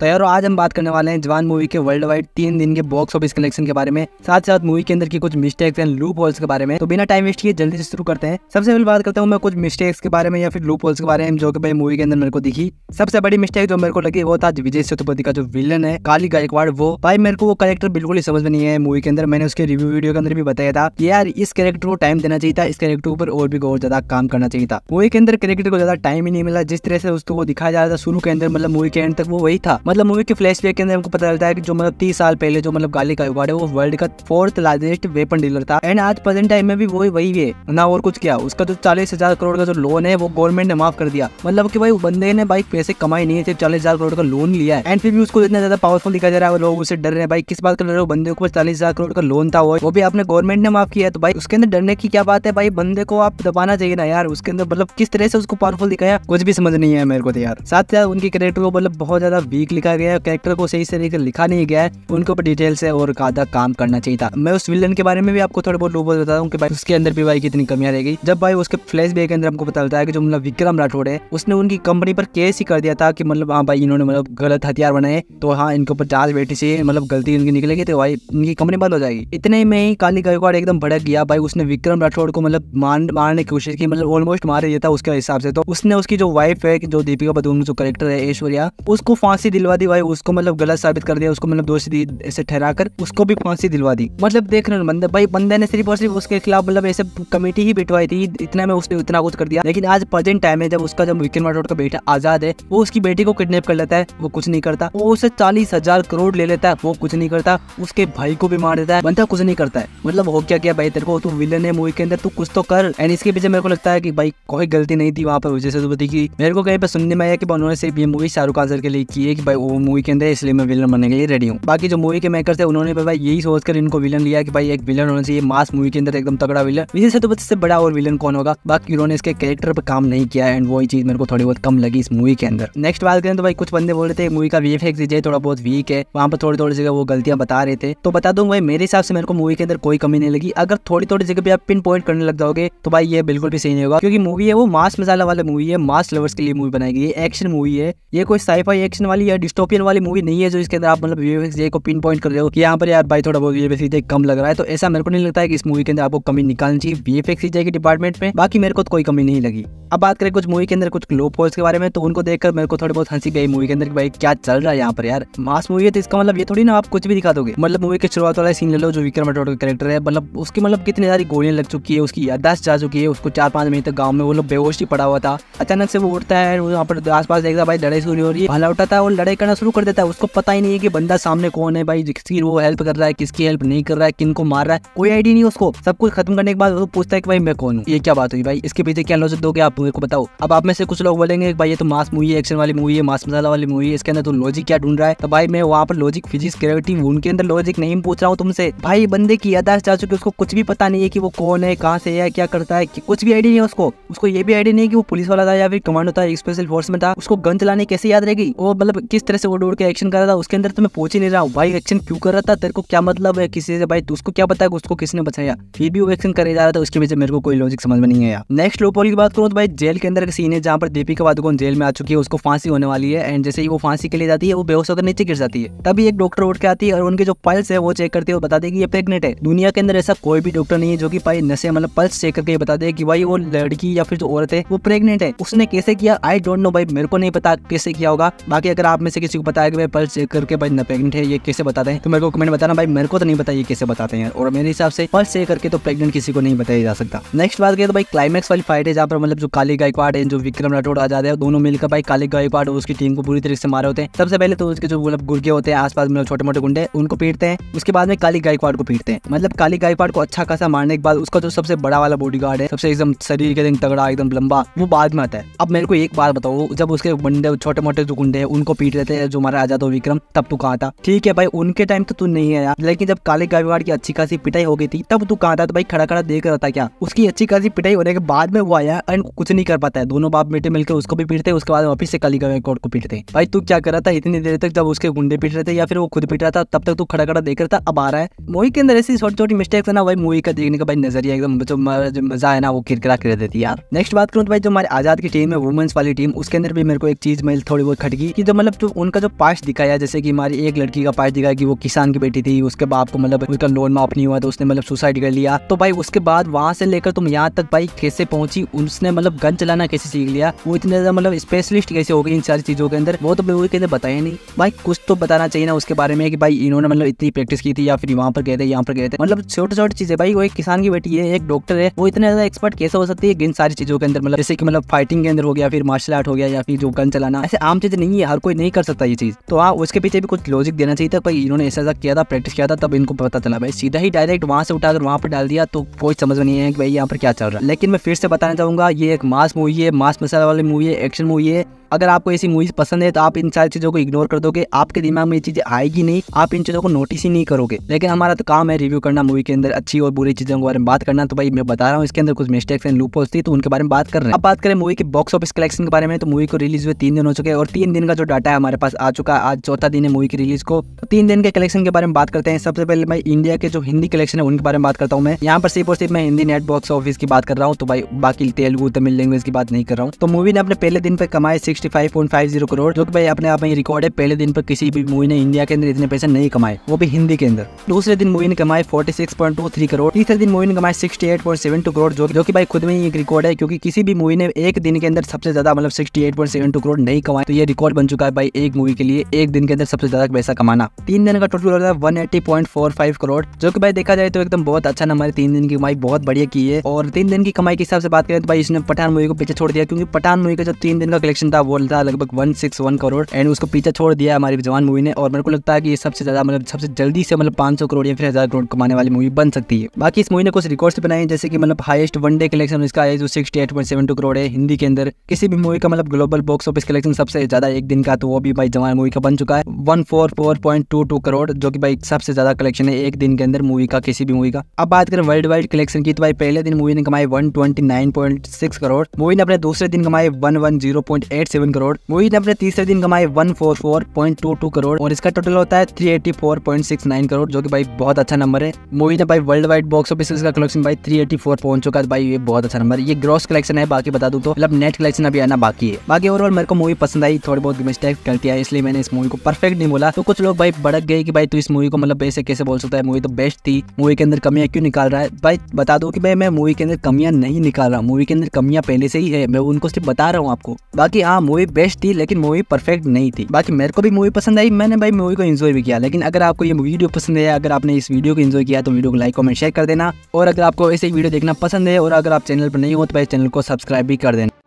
तो यार आज हम बात करने वाले हैं जवान मूवी के वर्ल्ड वाइड तीन दिन के बॉक्स ऑफिस कलेक्शन के बारे में साथ साथ मूवी के अंदर की कुछ मिस्टेक्स एंड लूप होल्स के बारे में तो बिना टाइम वेस्ट किए जल्दी से शुरू करते हैं सबसे पहले बात करता हूँ मैं कुछ मिस्टेक्स के बारे में या फिर लूप होल्स के बारे में जो कि भाई मूवी के अंदर मेरे को दिखी सबसे बड़ी मिस्टेक जो मेरे को लगी वो था विजय सेतुपति का जो विलन है काली गायकवाड़ वो भाई मेरे को वो कैरेक्टर बिल्कुल ही समझ में नहीं है मूवी के अंदर मैंने उसके रिव्यू वीडियो के अंदर भी बताया था कि यार इस कैरेक्टर को टाइम देना चाहिए था इस कैरेक्टर ऊपर और भी और ज्यादा काम करना चाहिए था मूवी के अंदर कैरेक्टर को ज्यादा टाइम ही नहीं मिला जिस तरह से उसको दिखाया जा रहा था शुरू के अंदर मतलब मूवी के एंड तक वो वही था मतलब मूवी के फ्लैश के अंदर हमको पता चलता है कि जो मतलब तीस साल पहले जो मतलब गाली का युवाड है वो वर्ल्ड का फोर्थ लार्जेस्ट वेपन डीलर था एंड आज प्रेजेंट टाइम में भी वही वही है ना और कुछ क्या उसका जो तो चालीस हजार करोड़ का जो लोन है वो गवर्नमेंट ने माफ कर दिया मतलब की भाई बंदे ने भाई पैसे कमाए नहीं है सिर्फ चालीस हजार करोड़ का लोन लिया है एंड फिर भी उसको इतना ज्यादा पावरफुल दिखा जा रहा है लोग उसे डर रहे हैं भाई किस बात कर रहे हो बंदे को चालीस हजार करोड़ का लोन था वो भी आपने गवर्नमेंट ने माफ किया तो भाई उसके अंदर डरने की क्या बात है भाई बंदे को आप दबाना चाहिए ना यार उसके अंदर मतलब किस तरह से उसको पावरफुल दिखाया कुछ भी समझ नहीं है मेरे को तो यार साथ साथ उनके करेक्टर को मतलब बहुत ज्यादा वीकली लिखा गया है कैरेक्टर को सही तरीके से लिखा नहीं गया है उनके ऊपर डिटेल से और ज्यादा काम करना चाहिए था मैं उस विलन के बारे में भी आपको थोड़ा बहुत लोग बताता हूँ की उसके अंदर भी भाई कितनी कमियां रह गई जब भाई उसके फ्लैश बैक के अंदर हमको पता चलता है कि जो मतलब विक्रम राठौड़ है उसने उनकी कंपनी पर केस ही कर दिया था कि मतलब हाँ भाई इन्होंने मतलब गलत हथियार बनाए तो हाँ इनके ऊपर चार्ज बैठी से मतलब गलती उनकी निकलेगी तो भाई उनकी कंपनी बंद हो जाएगी इतने में ही काली गायकवाड़ एकदम भड़क गया भाई उसने विक्रम राठौड़ को मतलब मारने की कोशिश की मतलब ऑलमोस्ट मार दिया था उसके हिसाब से तो उसने उसकी जो वाइफ है जो दीपिका पदुकोण जो करेक्टर है ऐश्वर्या उसको फांसी दिलवा दिलवा दी भाई उसको मतलब गलत साबित कर दिया उसको मतलब दोषी ऐसे ठहरा कर उसको भी फांसी दिलवा दी मतलब देख रहे बंदे भाई बंदे ने सिर्फ और सिर्फ उसके खिलाफ मतलब ऐसे कमेटी ही बिटवाई थी इतना में उसने इतना कुछ कर दिया लेकिन आज प्रेजेंट टाइम है जब उसका जब विक्रम राठौड़ का बेटा आजाद है वो उसकी बेटी को किडनेप कर लेता है वो कुछ नहीं करता वो उसे चालीस हजार करोड़ ले लेता है वो कुछ नहीं करता उसके भाई को भी मार देता है बंदा कुछ नहीं करता है मतलब हो क्या क्या भाई तेरे को तू विलन है मूवी के अंदर तू कुछ तो कर एंड इसके पीछे मेरे को लगता है कि भाई कोई गलती नहीं थी वहाँ पर विजय सेतुपति की मेरे को कहीं पर सुनने में आया कि उन्होंने सिर्फ ये मूवी शाहरुख खान सर के लिए की है कि भाई वो मूवी के अंदर इसलिए मैं विलन बनने के लिए रेडी हूँ बाकी जो मूवी के मेकर्स है उन्होंने भाई यही सोचकर इनको विलन लिया कि भाई एक विलन होना चाहिए मास मूवी के अंदर एकदम तगड़ा विलन विजय से तो इससे बड़ा और विलन कौन होगा बाकी उन्होंने इसके कैरेक्टर पर काम नहीं किया एंड वही चीज मेरे को थोड़ी बहुत कम लगी इस मूवी के अंदर नेक्स्ट बात करें तो भाई कुछ बंदे बोल रहे थे मूवी का वी एफ थोड़ा बहुत वीक है वहाँ पर थोड़ी थोड़ी जगह वो गलतियां बता रहे थे तो बता दूँ भाई मेरे हिसाब से मेरे को मूवी के अंदर कोई कमी नहीं लगी अगर थोड़ी थोड़ी जगह पे आप पिन पॉइंट करने लग जाओगे तो भाई ये बिल्कुल भी सही नहीं होगा क्योंकि मूवी है वो मास मसाला वाला मूवी है मास लवर्स के लिए मूवी बनाई गई है एक्शन मूवी है ये कोई साइफाई एक्शन वाली या डिस्टोपियन वाली मूवी नहीं है जो इसके अंदर आप मतलब को पिन पॉइंट कर रहे हो कि यहाँ पर यार भाई थोड़ा बहुत वीएफएक्स कम लग रहा है तो ऐसा मेरे को नहीं लगता है कि इस मूवी के अंदर आपको कमी निकालनी चाहिए वीएफएक्स सीजे के डिपार्टमेंट में बाकी मेरे को तो कोई कमी नहीं लगी अब बात करें कुछ मूवी के अंदर कुछ लो पॉइंट्स के बारे में तो उनको देखकर मेरे को थोड़ी बहुत हंसी गई मूवी के अंदर भाई क्या चल रहा है यहाँ पर यार मास मूवी है तो इसका मतलब ये थोड़ी ना आप कुछ भी दिखा दोगे मतलब मूवी के शुरुआत वाला सीन ले लो जो विक्रम अटोड का कैरेक्टर है मतलब उसकी मतलब कितनी सारी गोलियां लग चुकी है उसकी यादाश्त जा चुकी है उसको चार पांच महीने तक गाँव में वो लोग बेहोश ही पड़ा हुआ था अचानक से वो उठता है वहाँ पर आस पास देखता भाई लड़ाई शुरू हो रही है भला उठा था और लड़ाई करना शुरू कर देता है उसको पता ही नहीं है कि बंदा सामने कौन है भाई जिसकी वो हेल्प कर रहा है किसकी हेल्प नहीं कर रहा है किन को मार रहा है कोई आइडिया नहीं उसको सब कुछ खत्म करने के बाद वो पूछता है कि भाई मैं कौन हूँ ये क्या बात हुई भाई इसके पीछे क्या लॉजिक दोगे आप मेरे को बताओ अब आप में से कुछ लोग बोलेंगे भाई ये तो मास मूवी है एक्शन वाली मूवी है मास मसाला वाली मूवी है इसके अंदर तो लॉजिक क्या ढूंढ रहा है तो भाई मैं वहाँ पर लॉजिक फिजिक्स ग्रेविटी उनके अंदर लॉजिक नहीं पूछ रहा हूँ तुमसे भाई बंदे की यादाश्त जा चुकी उसको कुछ भी पता नहीं है कि वो कौन है कहाँ से है क्या करता है कुछ भी आइडिया नहीं है उसको उसको ये भी आइडिया नहीं है कि वो पुलिस वाला था या फिर कमांडो था स्पेशल फोर्स में था उसको गन चलाने कैसे याद रहेगी वो मतलब किस तरह से वो उड़ के एक्शन कर रहा था उसके अंदर तो मैं पूछ ही नहीं रहा हूँ भाई एक्शन क्यों कर रहा था तेरे को क्या मतलब है किसी से भाई उसको क्या पता है उसको किसने बचाया फिर भी वो एक्शन करने जा रहा था उसकी वजह से मेरे को कोई लॉजिक समझ में नहीं आया नेक्स्ट लोपोल की बात करूँ तो भाई जेल के अंदर एक सीन है जहाँ पर दीपिका पादुकोण जेल में आ चुकी है उसको फांसी होने वाली है एंड जैसे ही वो फांसी के लिए जाती है वो बेहोश होकर नीचे गिर जाती है तभी एक डॉक्टर उठ के आती है और उनके जो पल्स है वो चेक करती है और बताती है कि ये प्रेगनेंट है दुनिया के अंदर ऐसा कोई भी डॉक्टर नहीं है जो कि भाई नशे मतलब पल्स चेक करके बताते दे कि भाई वो लड़की या फिर जो औरत है वो प्रेगनेंट है उसने कैसे किया आई डोंट नो भाई मेरे को नहीं पता कैसे किया होगा बाकी अगर आप में से किसी को बताया कि भाई पल्स चेक करके भाई न प्रेगनेंट है ये कैसे बताते हैं तो मेरे को कमेंट बताना भाई मेरे को तो नहीं पता ये कैसे बताते हैं और मेरे हिसाब से पल्स चेक करके तो प्रेगनेंट किसी को नहीं बताया जा सकता नेक्स्ट बात करें तो भाई क्लाइमैक्स वाली फाइट है जहाँ पर मतलब जो काली गायकवाड़ है जो विक्रम राठौड़ आजाद है दोनों मिलकर भाई काली गायकवाड़ उसकी टीम को पूरी तरीके से मारे होते हैं सबसे पहले तो उसके जो मतलब गुर्गे होते हैं आसपास मतलब छोटे मोटे गुंडे उनको पीटते हैं उसके बाद में काली गायकवाड़ को पीटते हैं मतलब काली गायकवाड़ को अच्छा खासा मारने के बाद उसका जो सबसे बड़ा वाला बॉडी गार्ड है सबसे एकदम शरीर के तगड़ा एकदम लंबा वो बाद में आता है अब मेरे को एक बार बताओ जब उसके बंदे छोटे मोटे जो गुंडे हैं उनको पीट रहते हैं जो हमारा आजाद हो विक्रम तब तू कहा था ठीक है भाई उनके टाइम तो तू नहीं आया लेकिन जब काले गायवाड़ की अच्छी खासी पिटाई हो गई थी तब तू कहा था तो भाई खड़ा खड़ा देख रहा था क्या उसकी अच्छी खासी पिटाई होने के बाद में वो आया एंड कुछ नहीं कर पाता है दोनों बाप बेटे मिलकर उसको भी पीटते उसके बाद वापिस से काली गायवाड़ को पीटते भाई तू क्या कर रहा था इतनी देर तक जब उसके गुंडे पीट रहे थे या फिर वो खुद पीट रहा था तब तक तू खड़ा खड़ा देख रहा था अब आ रहा है मूवी के अंदर ऐसी छोटी छोटी मिस्टेक है ना भाई मूवी का देखने का भाई नजरिया एकदम जो मजा है ना वो किरकिरा कर देती यार नेक्स्ट बात करूँ तो भाई जो हमारे आजाद की टीम है वुमेंस वाली टीम उसके अंदर भी मेरे को एक चीज मिल थोड़ी बहुत खटकी कि जो मतलब जो मतलब उनका जो पास्ट दिखाया जैसे कि हमारी एक लड़की का पास्ट दिखाया कि वो किसान की बेटी थी उसके बाप को मतलब उसका लोन माफ नहीं हुआ था तो उसने मतलब सुसाइड कर लिया तो भाई उसके बाद वहाँ से लेकर तुम यहाँ तक भाई कैसे पहुंची उसने मतलब गन चलाना कैसे सीख लिया वो इतने ज़्यादा मतलब स्पेशलिस्ट कैसे हो गई इन सारी चीज़ों के अंदर वो तो मेरे कहते बताया नहीं भाई कुछ तो बताना चाहिए ना उसके बारे में कि भाई इन्होंने मतलब इतनी प्रैक्टिस की थी या फिर वहाँ पर गए थे यहाँ पर गए थे मतलब छोटे छोटे चीज़ें भाई वो एक किसान की बेटी है एक डॉक्टर है वो इतने ज़्यादा एक्सपर्ट कैसे हो सकती है इन सारी चीज़ों के अंदर मतलब जैसे कि मतलब फाइटिंग के अंदर हो गया फिर मार्शल आर्ट हो गया या फिर जो गन चलाना ऐसे आम चीज नहीं है हर कोई नहीं कर सकता ये चीज़ तो हाँ उसके पीछे भी कुछ लॉजिक देना चाहिए था भाई इन्होंने ऐसा ऐसा किया था प्रैक्टिस किया था तब इनको पता चला भाई सीधा ही डायरेक्ट वहाँ से उठाकर वहाँ पर डाल दिया तो कोई समझ में नहीं है कि भाई यहाँ पर क्या चल रहा है लेकिन मैं फिर से बताना चाहूंगा ये एक मास मूवी है मास मसाला वाली मूवी है एक्शन मूवी है अगर आपको ऐसी मूवीज़ पसंद है तो आप इन सारी चीज़ों को इग्नोर कर दोगे आपके दिमाग में ये चीज़ें आएगी नहीं आप इन चीज़ों को नोटिस ही नहीं करोगे लेकिन हमारा तो काम है रिव्यू करना मूवी के अंदर अच्छी और बुरी चीज़ों के बारे में बात करना तो भाई मैं बता रहा हूँ इसके अंदर कुछ मिस्टेक्स एंड लूप होती तो उनके बारे में बात कर रहे हैं अब बात करें मूवी के बॉक्स ऑफिस कलेक्शन के बारे में तो मूवी को रिलीज हुए तीन दिन हो चुके और तीन दिन का जो डाटा है हमारे पास आ चुका है आज चौथा दिन है मूवी की रिलीज को तो तीन दिन के कलेक्शन के बारे में बात करते हैं सबसे पहले मैं इंडिया के जो हिंदी कलेक्शन है उनके बारे में बात करता हूँ मैं यहाँ पर सिर्फ और सिर्फ मैं हिंदी नेट बॉक्स ऑफिस की बात कर रहा हूँ तो भाई बाकी तेलुगू तमिल लैंग्वेज की बात नहीं कर रहा हूँ तो मूवी ने अपने पहले दिन पर कमाए six five point five zero crore जो कि भाई अपने आप में रिकॉर्ड है पहले दिन पर किसी भी मूवी ने इंडिया के अंदर इतने पैसे नहीं कमाए वो भी हिंदी के अंदर दूसरे दिन मूवी ने कमाए forty six point two three crore तीसरे दिन मूवी ने कमाए sixty eight point seven two crore जो कि भाई खुद में ही एक रिकॉर्ड है क्योंकि किसी भी मूवी ने एक दिन के अंदर सबसे ज्यादा मतलब sixty eight point seven two crore नहीं कमाए तो ये रिकॉर्ड बन चुका है भाई एक मूवी के लिए एक दिन के अंदर सबसे ज्यादा पैसा कमाना तीन दिन का टोटल होता है one eighty point four five crore जो कि भाई देखा जाए तो एकदम बहुत अच्छा नंबर तीन दिन की कमाई बहुत बढ़िया की है और तीन दिन की कमाई के हिसाब से बात करें तो भाई इसने पठान मूवी को पीछे छोड़ दिया क्योंकि पठान मूवी का जो तीन दिन का कलेक्शन था वो था लगभग one six one crore and उसको पीछे छोड़ दिया हमारी जवान मूवी ने और मेरे को लगता है कि ये सबसे ज़्यादा मतलब सबसे जल्दी से मतलब पांच करोड़ या फिर हज़ार करोड़ कमाने वाली मूवी बन सकती है बाकी इस मूवी ने कुछ रिकॉर्ड्स बनाए जैसे कि मतलब हाइस्ट डे कलेक्शन इसका है जो सिक्सटी सेवन टू करोड़ है हिंदी के अंदर किसी भी मूवी का मतलब ग्लोबल बॉक्स ऑफिस कलेक्शन सबसे ज़्यादा एक दिन का तो वो भी भाई जवान मूवी का बन चुका है one four four point two two crore जो कि भाई सबसे ज़्यादा कलेक्शन है एक दिन के अंदर मूवी का किसी भी मूवी का अब बात करें वर्ल्ड वाइड कलेक्शन की तो भाई पहले दिन मूवी ने कमाई one twenty point six crore movie ने अपने दूसरे दिन कमाए point eight seven crore Mohit ने अपने तीसरे दिन कमाए one four four point two two crore और इसका टोटल होता है three eighty four point six nine crore जो कि भाई बहुत अच्छा नंबर है मोहित ने भाई वर्ल्ड वाइड बॉक्स ऑफिस का कलेक्शन भाई थ्री एटी फोर पहुंच चुका है भाई ये बहुत अच्छा नंबर ये ग्रॉस कलेक्शन है बाकी बता दू तो मतलब नेट कलेक्शन अभी आना बाकी है बाकी ओवरऑल मेरे को मूवी पसंद आई थोड़ी बहुत मिस्टेक गलती है इसलिए मैंने इस मूवी को परफेक्ट नहीं बोला तो कुछ लोग भाई भड़क गए कि भाई तू इस मूवी को मतलब ऐसे कैसे बोल सकता है मूवी तो बेस्ट थी मूवी के अंदर कमियां क्यों निकाल रहा है भाई बता दो कि भाई मैं मूवी के अंदर कमियां नहीं निकाल रहा हूँ मूवी के अंदर कमियां पहले से ही है मैं उनको सिर्फ बता रहा हूँ आपको बाकी हाँ मूवी बेस्ट थी लेकिन मूवी परफेक्ट नहीं थी बाकी मेरे को भी मूवी पसंद आई मैंने भाई मूवी को इन्जॉय भी किया लेकिन अगर आपको ये वीडियो पसंद है अगर आपने इस वीडियो को इन्जॉय किया तो वीडियो को लाइक कमेंट शेयर कर देना और अगर आपको ऐसे वीडियो देखना पसंद है और अगर आप चैनल पर नहीं हो तो भाई चैनल को सब्सक्राइब भी कर देना